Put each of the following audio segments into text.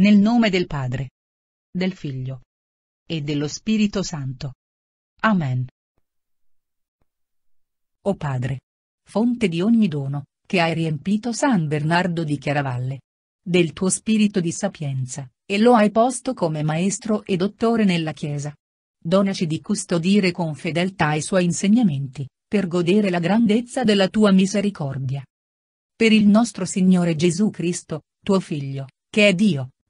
Nel nome del Padre, del Figlio e dello Spirito Santo. Amen. O Padre, fonte di ogni dono, che hai riempito San Bernardo di Chiaravalle del tuo spirito di sapienza, e lo hai posto come maestro e dottore nella Chiesa. Donaci di custodire con fedeltà i suoi insegnamenti, per godere la grandezza della tua misericordia. Per il nostro Signore Gesù Cristo, tuo Figlio, che è Dio,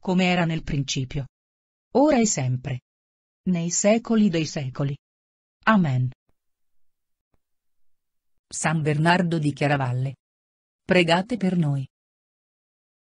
come era nel principio. Ora e sempre. Nei secoli dei secoli. Amen. San Bernardo di Chiaravalle. Pregate per noi.